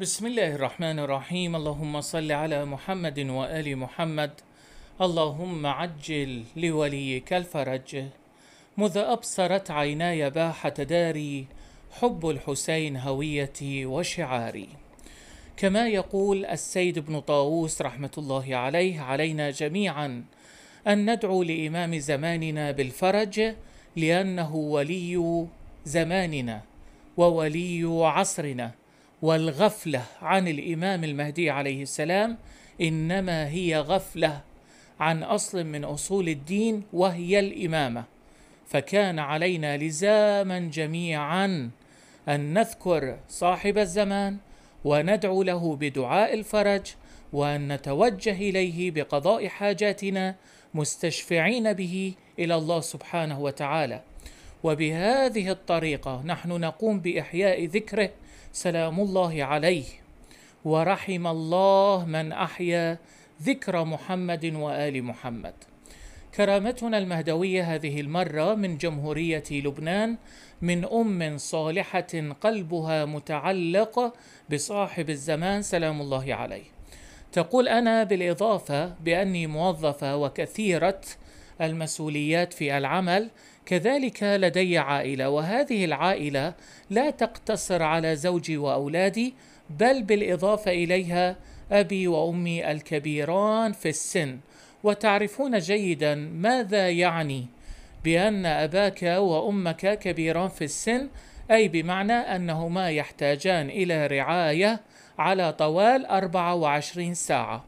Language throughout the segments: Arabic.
بسم الله الرحمن الرحيم اللهم صل على محمد وآل محمد اللهم عجل لوليك الفرج مذ أبصرت عيناي باحة داري حب الحسين هويتي وشعاري كما يقول السيد ابن طاووس رحمة الله عليه علينا جميعا أن ندعو لإمام زماننا بالفرج لأنه ولي زماننا وولي عصرنا والغفله عن الامام المهدي عليه السلام انما هي غفله عن اصل من اصول الدين وهي الامامه فكان علينا لزاما جميعا ان نذكر صاحب الزمان وندعو له بدعاء الفرج وان نتوجه اليه بقضاء حاجاتنا مستشفعين به الى الله سبحانه وتعالى وبهذه الطريقه نحن نقوم باحياء ذكره سلام الله عليه ورحم الله من احيا ذكر محمد وال محمد كرامتنا المهدويه هذه المره من جمهوريه لبنان من ام صالحه قلبها متعلق بصاحب الزمان سلام الله عليه تقول انا بالاضافه باني موظفه وكثيره المسؤوليات في العمل كذلك لدي عائله وهذه العائله لا تقتصر على زوجي واولادي بل بالاضافه اليها ابي وامي الكبيران في السن وتعرفون جيدا ماذا يعني بان اباك وامك كبيران في السن اي بمعنى انهما يحتاجان الى رعايه على طوال 24 ساعه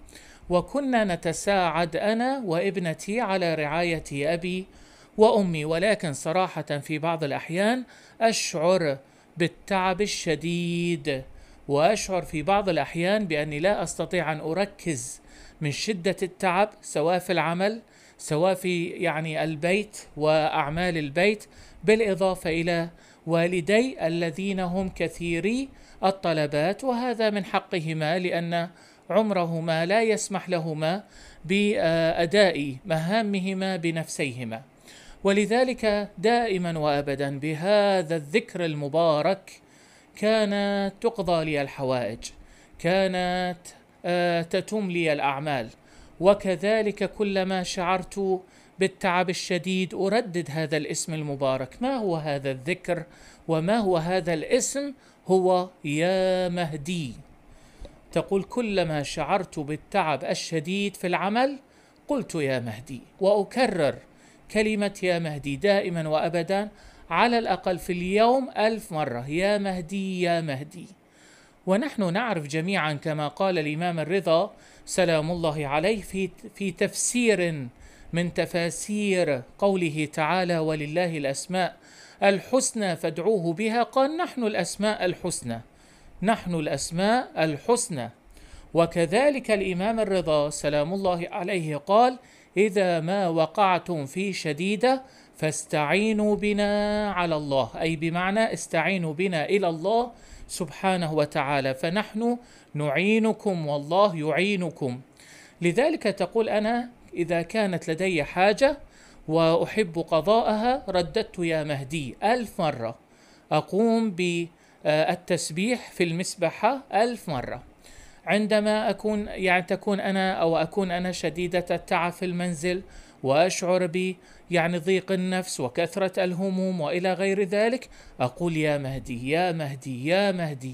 وكنا نتساعد انا وابنتي على رعايه ابي وأمي ولكن صراحة في بعض الأحيان أشعر بالتعب الشديد وأشعر في بعض الأحيان بأني لا أستطيع أن أركز من شدة التعب سواء في العمل سواء في يعني البيت وأعمال البيت بالإضافة إلى والدي الذين هم كثيري الطلبات وهذا من حقهما لأن عمرهما لا يسمح لهما بأداء مهامهما بنفسيهما ولذلك دائما وابدا بهذا الذكر المبارك كانت تقضى لي الحوائج كانت آه، تتم لي الاعمال وكذلك كلما شعرت بالتعب الشديد اردد هذا الاسم المبارك ما هو هذا الذكر وما هو هذا الاسم هو يا مهدي تقول كلما شعرت بالتعب الشديد في العمل قلت يا مهدي واكرر كلمة يا مهدي دائما وأبدا على الأقل في اليوم ألف مرة يا مهدي يا مهدي ونحن نعرف جميعا كما قال الإمام الرضا سلام الله عليه في, في تفسير من تفاسير قوله تعالى ولله الأسماء الحسنى فادعوه بها قال نحن الأسماء الحسنى نحن الأسماء الحسنى وكذلك الإمام الرضا سلام الله عليه قال إذا ما وقعتم في شديدة فاستعينوا بنا على الله أي بمعنى استعينوا بنا إلى الله سبحانه وتعالى فنحن نعينكم والله يعينكم لذلك تقول أنا إذا كانت لدي حاجة وأحب قضاءها رددت يا مهدي ألف مرة أقوم بالتسبيح في المسبحة ألف مرة عندما أكون يعني تكون أنا أو أكون أنا شديدة التعب في المنزل وأشعر ب يعني ضيق النفس وكثرة الهموم وإلى غير ذلك أقول يا مهدي يا مهدي يا مهدي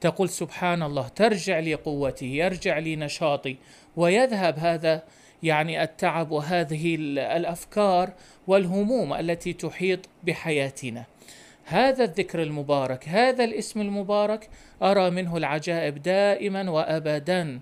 تقول سبحان الله ترجع لي قوتي يرجع لي نشاطي ويذهب هذا يعني التعب وهذه الافكار والهموم التي تحيط بحياتنا هذا الذكر المبارك هذا الاسم المبارك أرى منه العجائب دائما وأبدا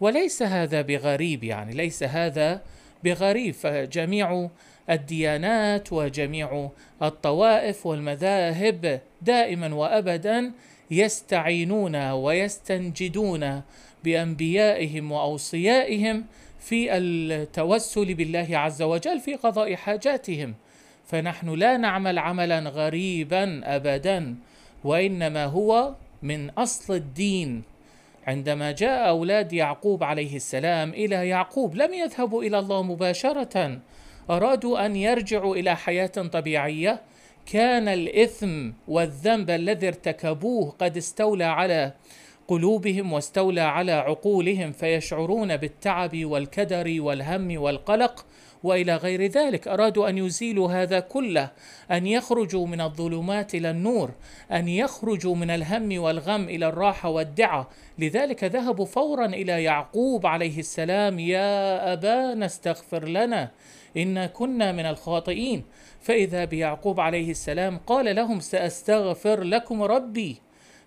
وليس هذا بغريب يعني ليس هذا بغريب فجميع الديانات وجميع الطوائف والمذاهب دائما وابدا يستعينون ويستنجدون بانبيائهم واوصيائهم في التوسل بالله عز وجل في قضاء حاجاتهم فنحن لا نعمل عملا غريبا ابدا وانما هو من اصل الدين عندما جاء اولاد يعقوب عليه السلام الى يعقوب لم يذهبوا الى الله مباشره ارادوا ان يرجعوا الى حياه طبيعيه كان الاثم والذنب الذي ارتكبوه قد استولى على قلوبهم واستولى على عقولهم فيشعرون بالتعب والكدر والهم والقلق والى غير ذلك ارادوا ان يزيلوا هذا كله ان يخرجوا من الظلمات الى النور ان يخرجوا من الهم والغم الى الراحه والدعه لذلك ذهبوا فورا الى يعقوب عليه السلام يا ابانا استغفر لنا انا كنا من الخاطئين فاذا بيعقوب عليه السلام قال لهم ساستغفر لكم ربي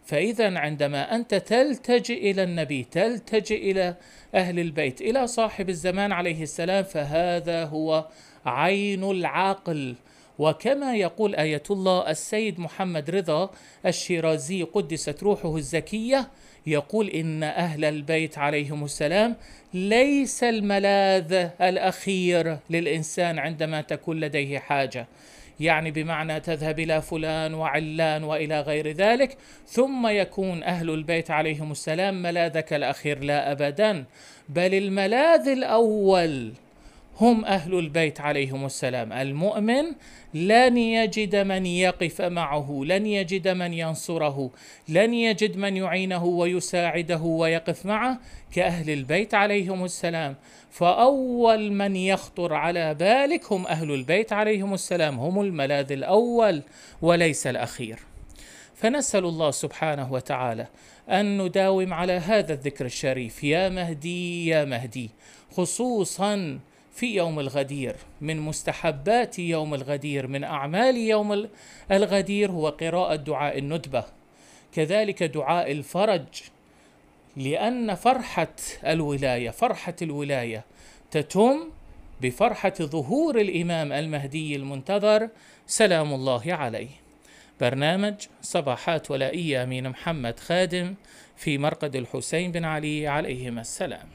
فإذا عندما أنت تلتجئ إلى النبي تلتجئ إلى أهل البيت إلى صاحب الزمان عليه السلام فهذا هو عين العقل وكما يقول آية الله السيد محمد رضا الشيرازي قدست روحه الزكية يقول إن أهل البيت عليهم السلام ليس الملاذ الأخير للإنسان عندما تكون لديه حاجة يعني بمعنى تذهب إلى فلان وعلان وإلى غير ذلك ثم يكون أهل البيت عليهم السلام ملاذك الأخير لا أبدا بل الملاذ الأول هم اهل البيت عليهم السلام المؤمن لن يجد من يقف معه لن يجد من ينصره لن يجد من يعينه ويساعده ويقف معه كاهل البيت عليهم السلام فاول من يخطر على بالك هم اهل البيت عليهم السلام هم الملاذ الاول وليس الاخير فنسال الله سبحانه وتعالى ان نداوم على هذا الذكر الشريف يا مهدي يا مهدي خصوصا في يوم الغدير من مستحبات يوم الغدير من أعمال يوم الغدير هو قراءة دعاء الندبة كذلك دعاء الفرج لأن فرحة الولاية فرحة الولاية تتم بفرحة ظهور الإمام المهدي المنتظر سلام الله عليه برنامج صباحات ولائية من محمد خادم في مرقد الحسين بن علي عليهما السلام